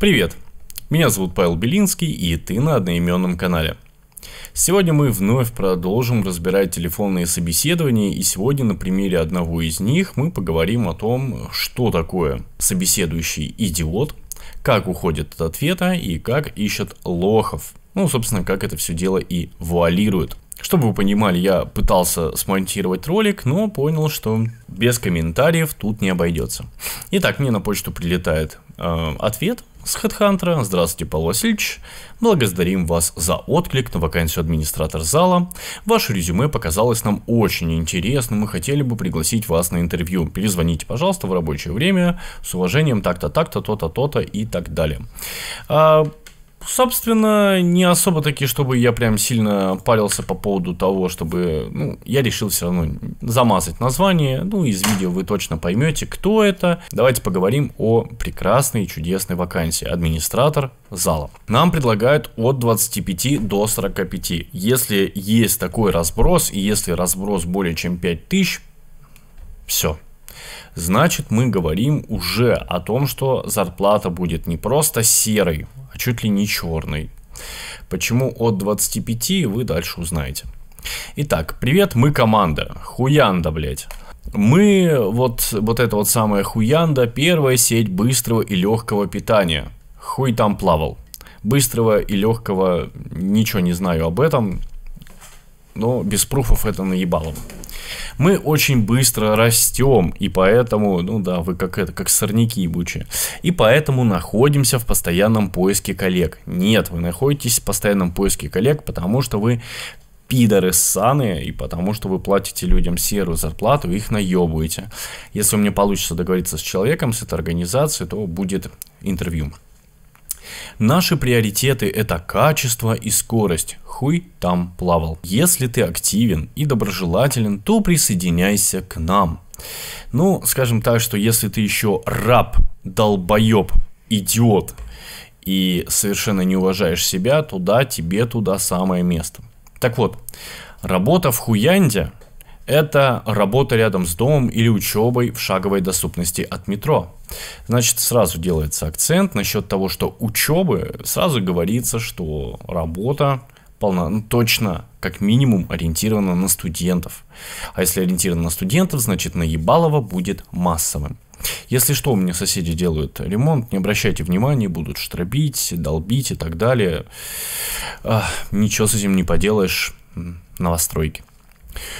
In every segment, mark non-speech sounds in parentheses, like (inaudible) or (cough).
Привет! Меня зовут Павел Белинский и ты на одноименном канале. Сегодня мы вновь продолжим разбирать телефонные собеседования и сегодня на примере одного из них мы поговорим о том, что такое собеседующий идиот, как уходит от ответа и как ищет лохов. Ну, собственно, как это все дело и вуалирует. Чтобы вы понимали, я пытался смонтировать ролик, но понял, что без комментариев тут не обойдется. Итак, мне на почту прилетает э, ответ с HeadHunter. Здравствуйте, Павел Васильевич. Благодарим вас за отклик на вакансию администратор зала. Ваше резюме показалось нам очень интересным. Мы хотели бы пригласить вас на интервью. Перезвоните, пожалуйста, в рабочее время. С уважением, так-то, так-то, то-то, то-то и так далее. А, собственно, не особо такие, чтобы я прям сильно парился по поводу того, чтобы... Ну, я решил все равно замазать название. Ну, из видео вы точно поймете, кто это. Давайте поговорим о прекрасной и чудесной вакансии. Администратор зала. Нам предлагают от 25 до 45. Если есть такой разброс, и если разброс более чем 5000, все, значит мы говорим уже о том, что зарплата будет не просто серой, чуть ли не черный. Почему от 25 вы дальше узнаете. Итак, привет, мы команда. Хуянда, блядь. Мы вот, вот это вот самая хуянда, первая сеть быстрого и легкого питания. Хуй там плавал. Быстрого и легкого ничего не знаю об этом но без пруфов это наебалово. Мы очень быстро растем, и поэтому, ну да, вы как это, как сорняки ебучие. И поэтому находимся в постоянном поиске коллег. Нет, вы находитесь в постоянном поиске коллег, потому что вы пидоры саны и потому что вы платите людям серую зарплату, их наебуете. Если у меня получится договориться с человеком, с этой организацией, то будет интервью. Наши приоритеты это качество и скорость, хуй там плавал. Если ты активен и доброжелателен, то присоединяйся к нам. Ну, скажем так, что если ты еще раб, долбоеб, идиот и совершенно не уважаешь себя, то да, тебе туда самое место. Так вот, работа в Хуянде – это работа рядом с домом или учебой в шаговой доступности от метро. Значит, сразу делается акцент насчет того, что учебы, сразу говорится, что работа полна, ну, точно, как минимум, ориентирована на студентов. А если ориентирована на студентов, значит наебалово будет массовым. Если что, у меня соседи делают ремонт, не обращайте внимания, будут штробить, долбить и так далее. Эх, ничего с этим не поделаешь, новостройки.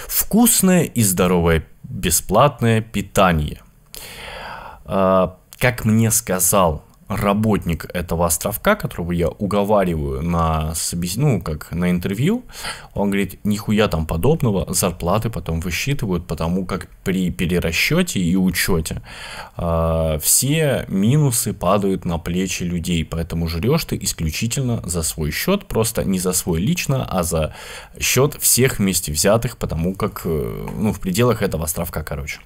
Вкусное и здоровое бесплатное питание. А, как мне сказал работник этого островка, которого я уговариваю на собес... ну, как на интервью, он говорит, нихуя там подобного, зарплаты потом высчитывают, потому как при перерасчете и учете э, все минусы падают на плечи людей, поэтому жрешь ты исключительно за свой счет, просто не за свой лично, а за счет всех вместе взятых, потому как, э, ну, в пределах этого островка, короче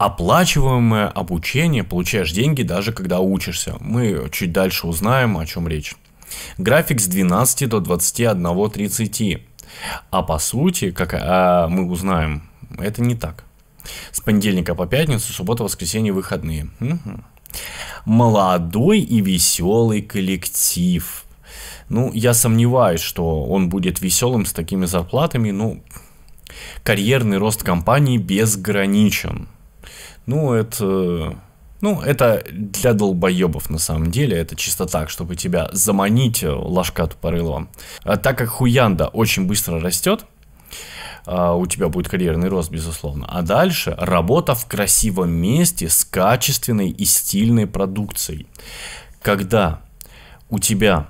оплачиваемое обучение, получаешь деньги даже когда учишься. Мы чуть дальше узнаем, о чем речь. График с 12 до 21.30. А по сути, как а, мы узнаем, это не так. С понедельника по пятницу, суббота, воскресенье, выходные. Угу. Молодой и веселый коллектив. Ну, я сомневаюсь, что он будет веселым с такими зарплатами, ну, карьерный рост компании безграничен. Ну, это... Ну, это для долбоебов на самом деле, это чисто так, чтобы тебя заманить э, ложка тупорылого. А так как хуянда очень быстро растет, а, у тебя будет карьерный рост, безусловно. А дальше работа в красивом месте с качественной и стильной продукцией. Когда у тебя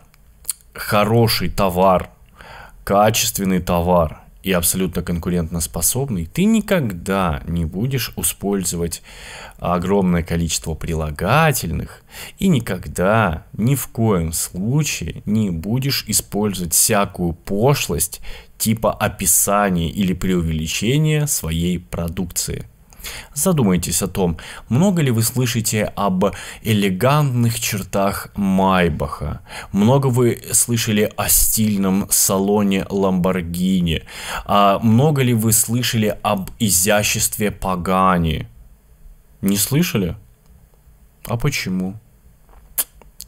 хороший товар, качественный товар, и абсолютно конкурентоспособный, ты никогда не будешь использовать огромное количество прилагательных и никогда ни в коем случае не будешь использовать всякую пошлость типа описания или преувеличения своей продукции. Задумайтесь о том, много ли вы слышите об элегантных чертах Майбаха, много вы слышали о стильном салоне Ламборгини, а много ли вы слышали об изяществе Пагани? Не слышали? А почему?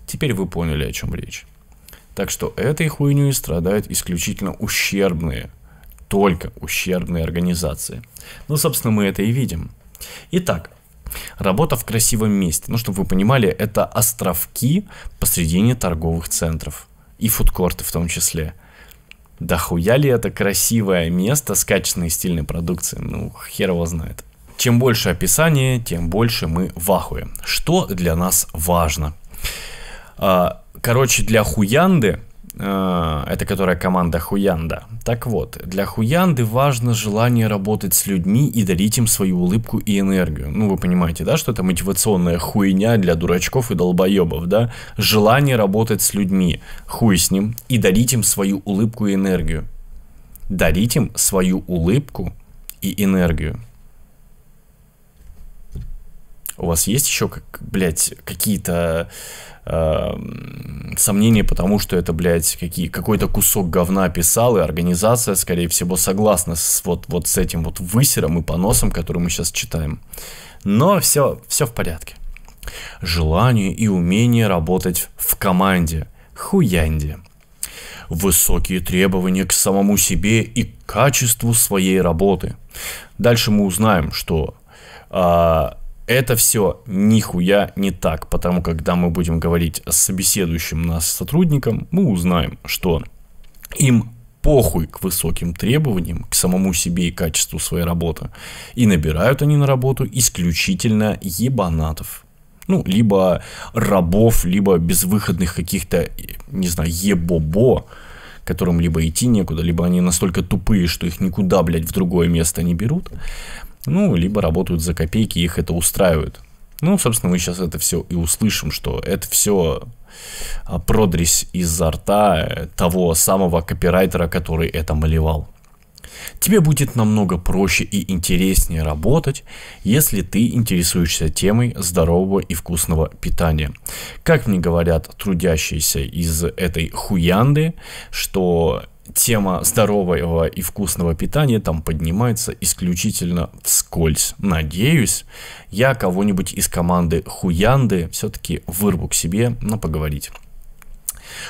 Теперь вы поняли, о чем речь. Так что этой хуйней страдают исключительно ущербные – только ущербные организации. Ну, собственно, мы это и видим. Итак, работа в красивом месте. Ну, чтобы вы понимали, это островки посредине торговых центров. И фудкорты в том числе. Да хуя ли это красивое место с качественной и стильной продукцией? Ну, хер его знает. Чем больше описания, тем больше мы в ахуе. Что для нас важно? А, короче, для хуянды Э, это которая команда Хуянда. Так вот, для Хуянды важно желание работать с людьми и дарить им свою улыбку и энергию. Ну, вы понимаете, да, что это мотивационная хуйня для дурачков и долбоебов, да? Желание работать с людьми, хуй с ним, и дарить им свою улыбку и энергию. Дарить им свою улыбку и энергию. У вас есть еще, как, блядь, какие-то э, сомнения, потому что это, блядь, какие, какой-то кусок говна писал, и организация, скорее всего, согласна с, вот, вот с этим вот высером и поносом, который мы сейчас читаем. Но все, все в порядке. Желание и умение работать в команде. Хуянде. Высокие требования к самому себе и к качеству своей работы. Дальше мы узнаем, что а, это все нихуя не так, потому когда мы будем говорить с собеседующим нас сотрудником, мы узнаем, что им похуй к высоким требованиям, к самому себе и качеству своей работы. И набирают они на работу исключительно ебанатов. Ну, либо рабов, либо безвыходных каких-то, не знаю, ебобо, которым либо идти некуда, либо они настолько тупые, что их никуда, блядь, в другое место не берут ну, либо работают за копейки, их это устраивает. Ну, собственно, мы сейчас это все и услышим, что это все а, продресь изо рта э, того самого копирайтера, который это малевал. Тебе будет намного проще и интереснее работать, если ты интересуешься темой здорового и вкусного питания. Как мне говорят трудящиеся из этой хуянды, что тема здорового и вкусного питания там поднимается исключительно вскользь. Надеюсь, я кого-нибудь из команды Хуянды все-таки вырву к себе на поговорить.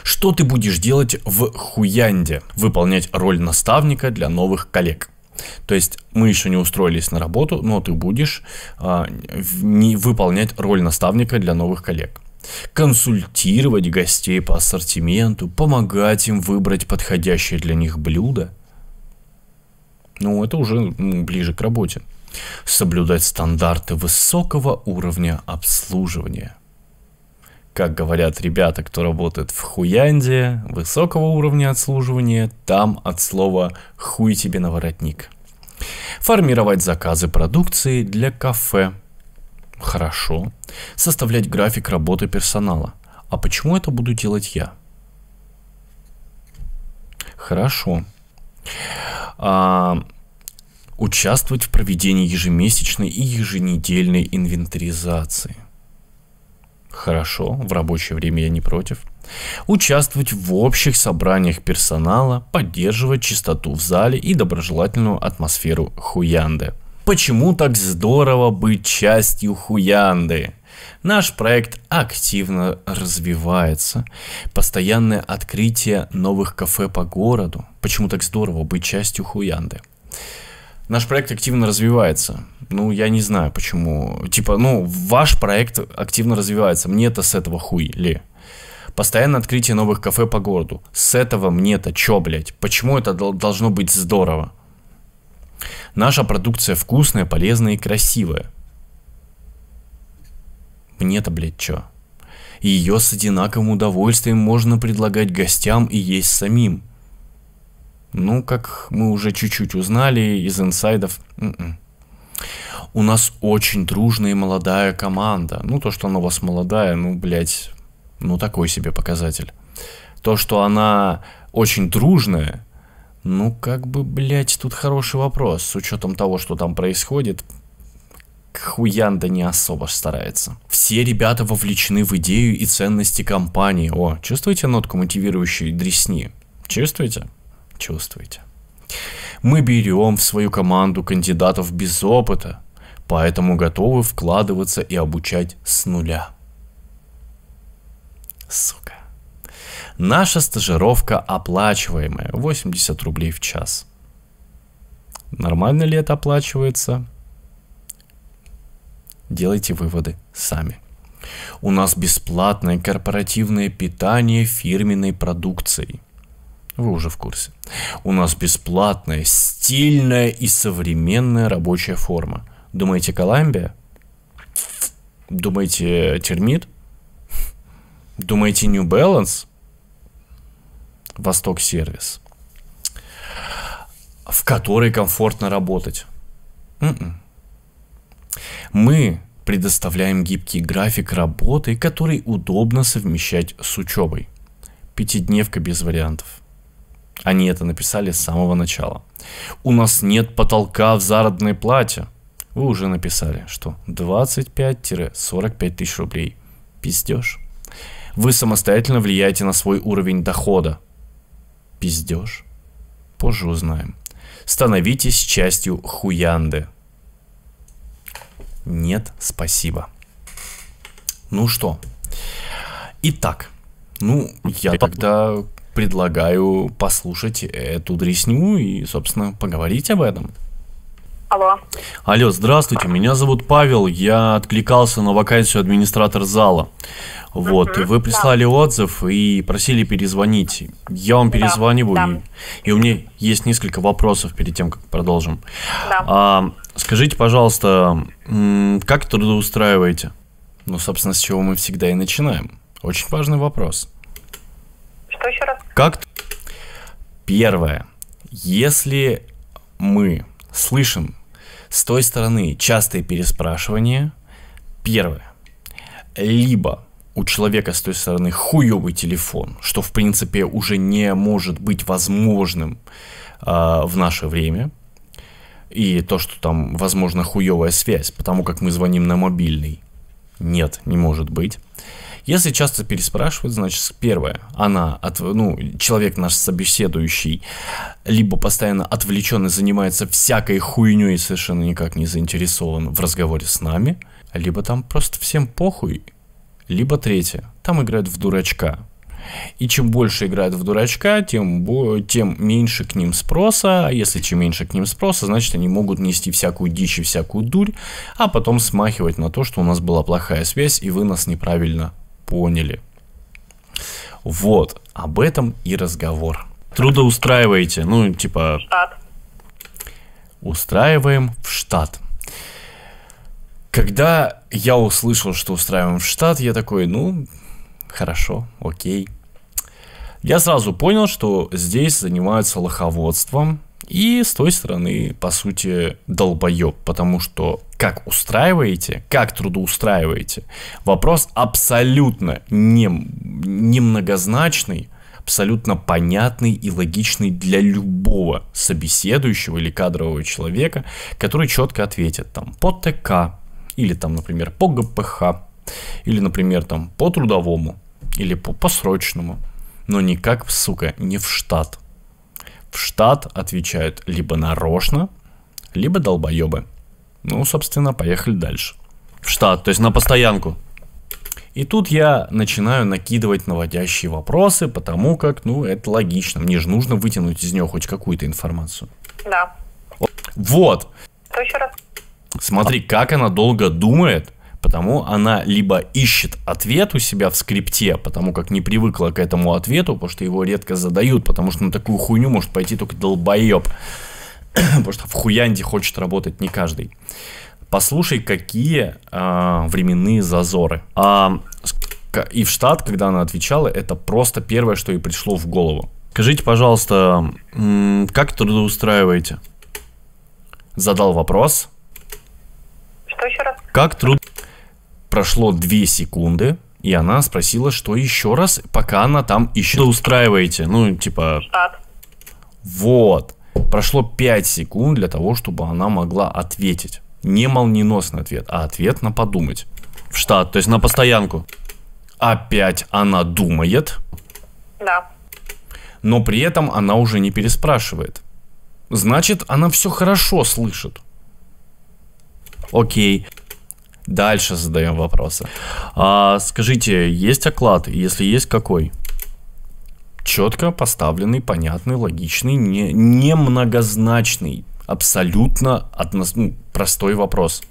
Что ты будешь делать в Хуянде? Выполнять роль наставника для новых коллег. То есть мы еще не устроились на работу, но ты будешь а, не выполнять роль наставника для новых коллег консультировать гостей по ассортименту, помогать им выбрать подходящее для них блюдо. Ну, это уже ближе к работе. Соблюдать стандарты высокого уровня обслуживания. Как говорят ребята, кто работает в Хуянде, высокого уровня обслуживания, там от слова «хуй тебе на воротник». Формировать заказы продукции для кафе – Хорошо. Составлять график работы персонала. А почему это буду делать я? Хорошо. А, участвовать в проведении ежемесячной и еженедельной инвентаризации. Хорошо, в рабочее время я не против. Участвовать в общих собраниях персонала, поддерживать чистоту в зале и доброжелательную атмосферу хуянды. Почему так здорово быть частью Хуянды? Наш проект активно развивается. Постоянное открытие новых кафе по городу. Почему так здорово быть частью Хуянды? Наш проект активно развивается. Ну, я не знаю, почему. Типа, ну, ваш проект активно развивается. Мне-то с этого хуй ли? Постоянное открытие новых кафе по городу. С этого мне-то чё, блядь? Почему это должно быть здорово? Наша продукция вкусная, полезная и красивая. Мне-то, блядь, чё? ее с одинаковым удовольствием можно предлагать гостям и есть самим. Ну, как мы уже чуть-чуть узнали из инсайдов... Н м-м. -н. У нас очень дружная и молодая команда. Ну, то, что она у вас молодая, ну, блядь, ну, такой себе показатель. То, что она очень дружная, ну, как бы, блядь, тут хороший вопрос. С учетом того, что там происходит, Хуянда не особо старается. Все ребята вовлечены в идею и ценности компании. О, чувствуете нотку мотивирующей дресни? Чувствуете? Чувствуете. Мы берем в свою команду кандидатов без опыта, поэтому готовы вкладываться и обучать с нуля. Сука. Наша стажировка оплачиваемая, 80 рублей в час. Нормально ли это оплачивается? Делайте выводы сами. У нас бесплатное корпоративное питание фирменной продукцией. Вы уже в курсе. У нас бесплатная, стильная и современная рабочая форма. Думаете, Коламбия? Думаете, термит? Думаете, New Balance? Восток Сервис, в которой комфортно работать. Mm-mm. М-м. Мы предоставляем гибкий график работы, который удобно совмещать с учебой. Пятидневка без вариантов. Они это написали с самого начала. У нас нет потолка в заработной плате. Вы уже написали, что 25-45 тысяч рублей. Пиздешь? Вы самостоятельно влияете на свой уровень дохода пиздеж? Позже узнаем. Становитесь частью хуянды. Нет, спасибо. Ну что? Итак, ну, я тогда предлагаю послушать эту дресню и, собственно, поговорить об этом. Алло. Алло, здравствуйте, меня зовут Павел, я откликался на вакансию администратор зала. Вот, угу, вы прислали да. отзыв и просили перезвонить. Я вам перезваниваю, да, да. И, и у меня есть несколько вопросов перед тем, как продолжим. Да. А, скажите, пожалуйста, как трудоустраиваете? Ну, собственно, с чего мы всегда и начинаем. Очень важный вопрос. Что еще раз? Как? Первое. Если мы слышим с той стороны частые переспрашивания. Первое. Либо у человека с той стороны хуёвый телефон, что в принципе уже не может быть возможным э, в наше время. И то, что там, возможно, хуёвая связь, потому как мы звоним на мобильный. Нет, не может быть. Если часто переспрашивают, значит, первое, она, от, ну, человек наш собеседующий, либо постоянно отвлечен и занимается всякой хуйней и совершенно никак не заинтересован в разговоре с нами, либо там просто всем похуй, либо третье, там играют в дурачка, и чем больше играют в дурачка, тем, тем меньше к ним спроса. А если чем меньше к ним спроса, значит они могут нести всякую дичь и всякую дурь, а потом смахивать на то, что у нас была плохая связь и вы нас неправильно поняли. Вот, об этом и разговор. Трудоустраиваете, ну, типа... Штат. Устраиваем в штат. Когда я услышал, что устраиваем в штат, я такой, ну, хорошо, окей. Я сразу понял, что здесь занимаются лоховодством, и с той стороны, по сути, долбоеб, потому что как устраиваете, как трудоустраиваете, вопрос абсолютно не, многозначный, абсолютно понятный и логичный для любого собеседующего или кадрового человека, который четко ответит там по ТК, или там, например, по ГПХ, или, например, там по трудовому, или по посрочному, но никак, сука, не в штат в штат отвечают либо нарочно, либо долбоебы. Ну, собственно, поехали дальше. В штат, то есть на постоянку. И тут я начинаю накидывать наводящие вопросы, потому как, ну, это логично. Мне же нужно вытянуть из нее хоть какую-то информацию. Да. Вот. Что еще раз? Смотри, как она долго думает, Потому она либо ищет ответ у себя в скрипте, потому как не привыкла к этому ответу, потому что его редко задают, потому что на такую хуйню может пойти только долбоеб. (clears throat) потому что в хуянде хочет работать не каждый. Послушай, какие э, временные зазоры. А, и в штат, когда она отвечала, это просто первое, что ей пришло в голову. Скажите, пожалуйста, как трудоустраиваете? Задал вопрос. Что еще раз? Как труд... Прошло 2 секунды, и она спросила, что еще раз, пока она там ищет. Ну, устраиваете? Ну, типа... Штат. Вот. Прошло 5 секунд для того, чтобы она могла ответить. Не молниеносный ответ, а ответ на подумать. В штат, то есть на постоянку. Опять она думает. Да. Но при этом она уже не переспрашивает. Значит, она все хорошо слышит. Окей. Дальше задаем вопросы. А, скажите, есть оклад? Если есть, какой? Четко поставленный, понятный, логичный, не, не многозначный, абсолютно одно, ну, простой вопрос.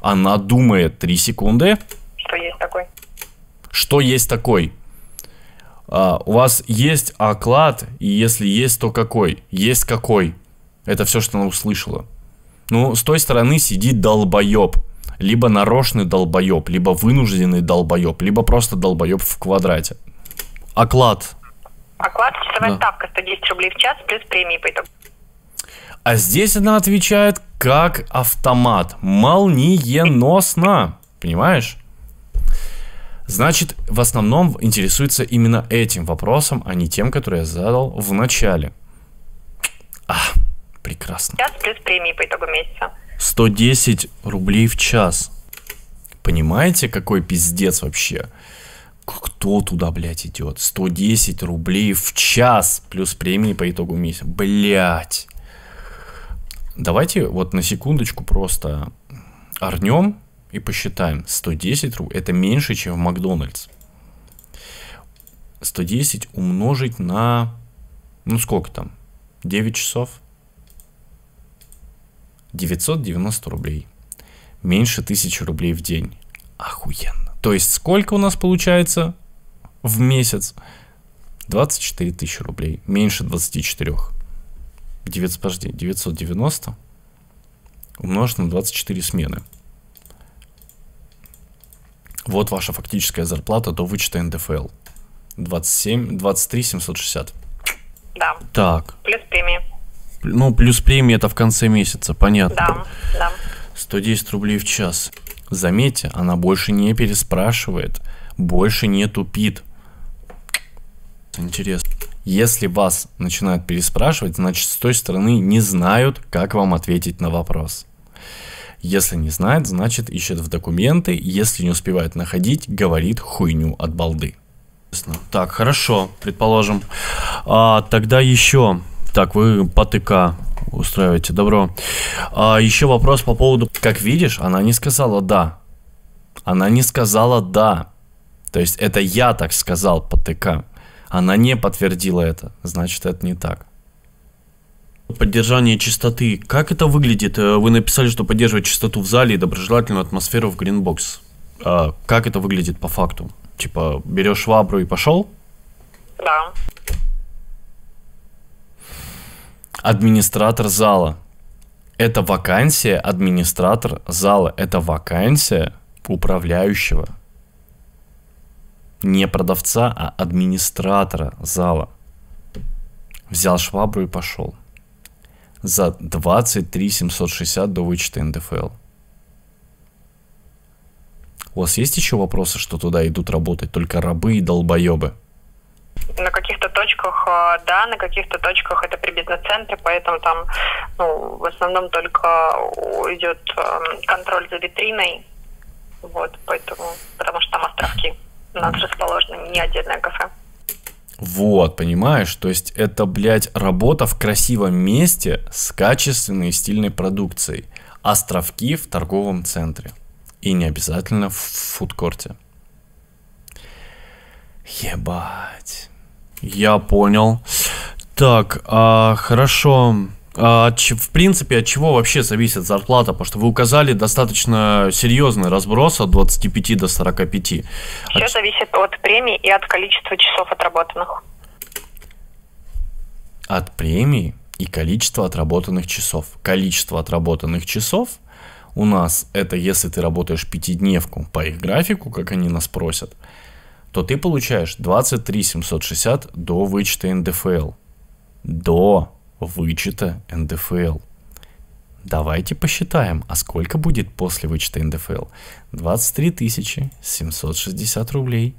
Она думает 3 секунды. Что есть такой? Что есть такой? А, у вас есть оклад, и если есть, то какой? Есть какой? Это все, что она услышала. Ну, с той стороны сидит долбоеб либо нарочный долбоеб, либо вынужденный долбоеб, либо просто долбоеб в квадрате. Оклад. Оклад, часовая да. ставка 110 рублей в час плюс премии по итогу. А здесь она отвечает как автомат. Молниеносно. Понимаешь? Значит, в основном интересуется именно этим вопросом, а не тем, который я задал в начале. А, прекрасно. Сейчас плюс премии по итогу месяца. 110 рублей в час. Понимаете, какой пиздец вообще? Кто туда, блядь, идет? 110 рублей в час плюс премии по итогу месяца. Блядь. Давайте вот на секундочку просто орнем и посчитаем. 110 рублей это меньше, чем в Макдональдс. 110 умножить на... Ну сколько там? 9 часов? 990 рублей. Меньше 1000 рублей в день. Охуенно. То есть сколько у нас получается в месяц? 24 тысячи рублей. Меньше 24. 9, подожди, 990 умножить на 24 смены. Вот ваша фактическая зарплата до вычета НДФЛ. 27, 23 760. Да. Так. Плюс премии. Ну, плюс премия это в конце месяца, понятно. Да, да. 110 рублей в час. Заметьте, она больше не переспрашивает, больше не тупит. Интересно. Если вас начинают переспрашивать, значит, с той стороны не знают, как вам ответить на вопрос. Если не знает, значит, ищет в документы, если не успевает находить, говорит хуйню от балды. Так, хорошо, предположим. А, тогда еще так, вы по ТК устраиваете, добро. А, еще вопрос по поводу, как видишь, она не сказала «да». Она не сказала «да». То есть это я так сказал по ТК. Она не подтвердила это, значит это не так. Поддержание чистоты. Как это выглядит? Э, вы написали, что поддерживает чистоту в зале и доброжелательную атмосферу в Гринбокс. А как это выглядит по факту? Типа, берешь швабру и пошел? Да администратор зала. Это вакансия администратор зала. Это вакансия управляющего. Не продавца, а администратора зала. Взял швабру и пошел. За 23 760 до вычета НДФЛ. У вас есть еще вопросы, что туда идут работать только рабы и долбоебы? на каких-то точках, а, да, на каких-то точках это при бизнес поэтому там ну, в основном только идет а, контроль за витриной. Вот, поэтому, потому что там островки у нас расположены, не отдельное кафе. Вот, понимаешь, то есть это, блядь, работа в красивом месте с качественной и стильной продукцией. Островки в торговом центре. И не обязательно в фудкорте. Ебать. Я понял. Так, а, хорошо. А, в принципе, от чего вообще зависит зарплата? Потому что вы указали достаточно серьезный разброс от 25 до 45. Все от... зависит от премии и от количества часов отработанных. От премии и количества отработанных часов. Количество отработанных часов у нас это если ты работаешь пятидневку по их графику, как они нас просят – то ты получаешь 23 760 до вычета НДФЛ. До вычета НДФЛ. Давайте посчитаем, а сколько будет после вычета НДФЛ? 23 760 рублей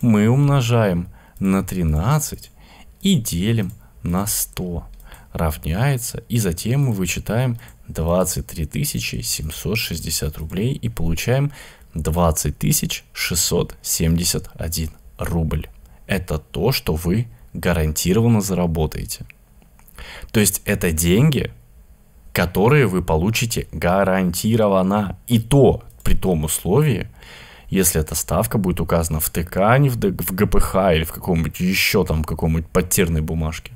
мы умножаем на 13 и делим на 100. Равняется, и затем мы вычитаем 23 760 рублей и получаем 20 671 рубль. Это то, что вы гарантированно заработаете. То есть это деньги, которые вы получите гарантированно. И то при том условии, если эта ставка будет указана в ТК, а не в, Д, в ГПХ или в каком-нибудь еще там каком-нибудь подтерной бумажке.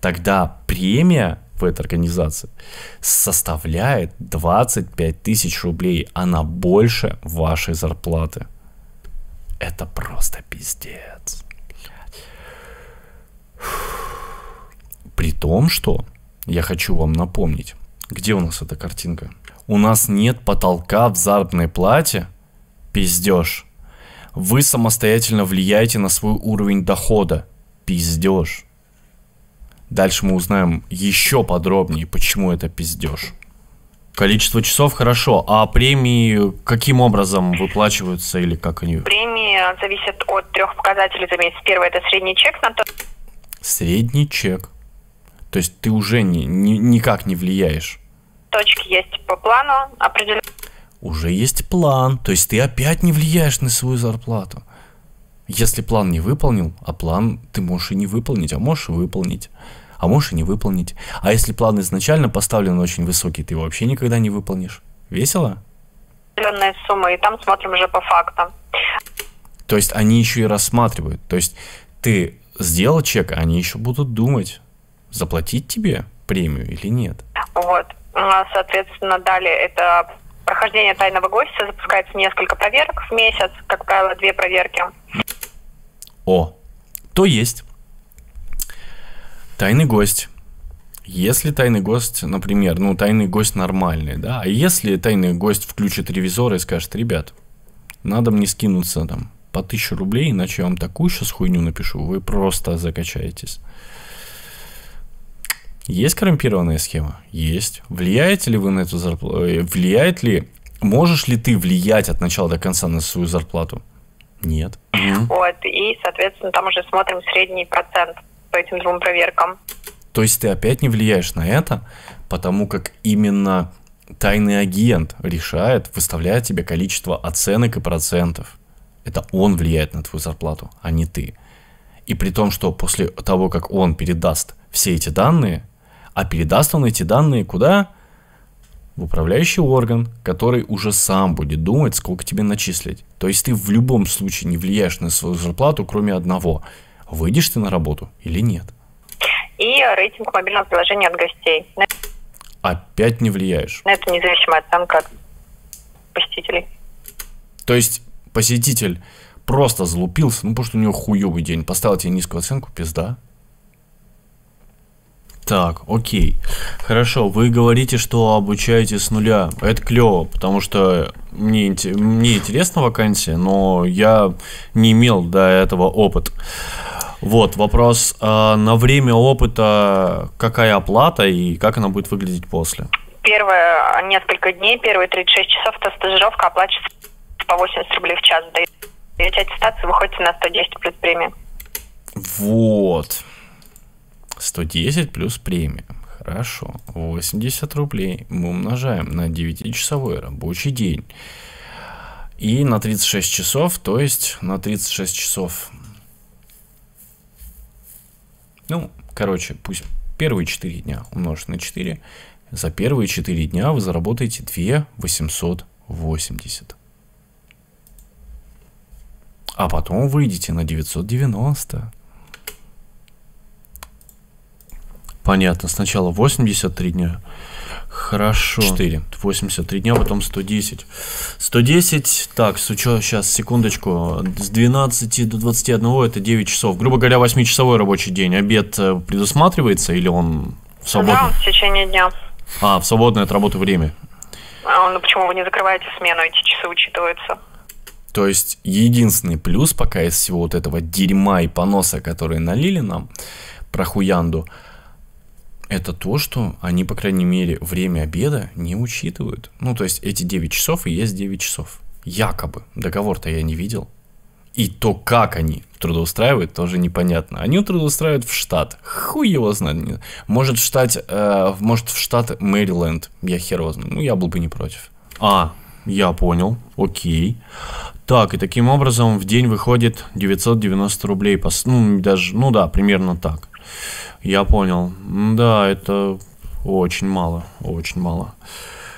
Тогда премия в этой организации, составляет 25 тысяч рублей. Она а больше вашей зарплаты. Это просто пиздец. При том, что я хочу вам напомнить, где у нас эта картинка? У нас нет потолка в заработной плате. Пиздеж. Вы самостоятельно влияете на свой уровень дохода. Пиздеж. Дальше мы узнаем еще подробнее, почему это пиздеж. Количество часов хорошо, а премии каким образом выплачиваются или как они? Премии зависят от трех показателей за месяц. Первое это средний чек на то. Средний чек. То есть ты уже не, не, никак не влияешь. Точки есть по плану определенно. Уже есть план, то есть ты опять не влияешь на свою зарплату. Если план не выполнил, а план ты можешь и не выполнить, а можешь и выполнить а можешь и не выполнить. А если план изначально поставлен очень высокий, ты его вообще никогда не выполнишь. Весело? определенные сумма и там смотрим уже по фактам. То есть они еще и рассматривают. То есть ты сделал чек, а они еще будут думать, заплатить тебе премию или нет. Вот. Соответственно, далее это прохождение тайного гостя, запускается несколько проверок в месяц, как правило, две проверки. О, то есть Тайный гость. Если тайный гость, например, ну, тайный гость нормальный, да, а если тайный гость включит ревизора и скажет, ребят, надо мне скинуться там по 1000 рублей, иначе я вам такую сейчас хуйню напишу, вы просто закачаетесь. Есть коррумпированная схема? Есть. Влияете ли вы на эту зарплату? Э, влияет ли? Можешь ли ты влиять от начала до конца на свою зарплату? Нет. Вот, и, соответственно, там уже смотрим средний процент по этим двум проверкам. То есть ты опять не влияешь на это, потому как именно тайный агент решает, выставляет тебе количество оценок и процентов. Это он влияет на твою зарплату, а не ты. И при том, что после того, как он передаст все эти данные, а передаст он эти данные куда? В управляющий орган, который уже сам будет думать, сколько тебе начислить. То есть ты в любом случае не влияешь на свою зарплату, кроме одного – выйдешь ты на работу или нет. И рейтинг мобильного приложения от гостей. Опять не влияешь. На это независимая оценка от посетителей. То есть посетитель просто залупился, ну потому что у него хуёвый день, поставил тебе низкую оценку, пизда. Так, окей. Хорошо, вы говорите, что обучаете с нуля. Это клево, потому что мне, мне интересна вакансия, но я не имел до этого опыт. Вот, вопрос, а на время опыта какая оплата и как она будет выглядеть после? Первые несколько дней, первые 36 часов, то стажировка оплачивается по 80 рублей в час. Даете аттестацию, выходит на 110 плюс премия. Вот. 110 плюс премия. Хорошо. 80 рублей мы умножаем на 9-часовой рабочий день. И на 36 часов, то есть на 36 часов. Ну, короче, пусть первые 4 дня умножить на 4. За первые 4 дня вы заработаете 2 880. А потом выйдете на 990. Понятно, сначала 83 дня. Хорошо. 4. 83 дня, потом 110. 110, так, с учетом, сейчас, секундочку, с 12 до 21 это 9 часов. Грубо говоря, 8-часовой рабочий день. Обед э, предусматривается или он в свободное? Да, в течение дня. А, в свободное от работы время. А, ну почему вы не закрываете смену, эти часы учитываются? То есть единственный плюс пока из всего вот этого дерьма и поноса, которые налили нам про хуянду – это то, что они, по крайней мере, время обеда не учитывают. Ну, то есть эти 9 часов и есть 9 часов. Якобы. Договор-то я не видел. И то, как они трудоустраивают, тоже непонятно. Они трудоустраивают в штат. Хуй его знает. Может, в штат, э, может, в штат Мэриленд. Я хер его знаю. Ну, я был бы не против. А, я понял. Окей. Так, и таким образом в день выходит 990 рублей. По, ну, даже, ну да, примерно так. Я понял. Да, это очень мало, очень мало.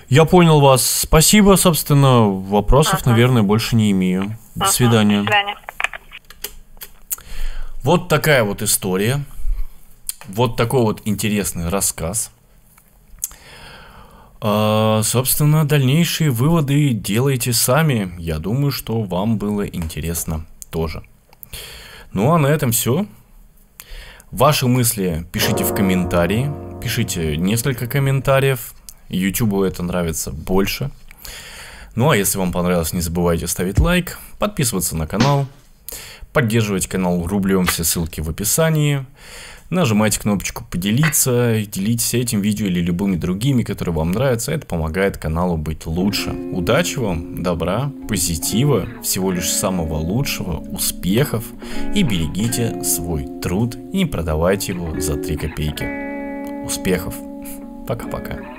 Я понял вас. Спасибо, собственно. Вопросов, ага. наверное, больше не имею. До ага. свидания. До свидания. Вот такая вот история. Вот такой вот интересный рассказ. А, собственно, дальнейшие выводы делайте сами. Я думаю, что вам было интересно тоже. Ну а на этом все. Ваши мысли пишите в комментарии, пишите несколько комментариев, YouTube это нравится больше. Ну а если вам понравилось, не забывайте ставить лайк, подписываться на канал, поддерживать канал рублем, все ссылки в описании нажимайте кнопочку «Поделиться», делитесь этим видео или любыми другими, которые вам нравятся, это помогает каналу быть лучше. Удачи вам, добра, позитива, всего лишь самого лучшего, успехов и берегите свой труд и не продавайте его за 3 копейки. Успехов! Пока-пока.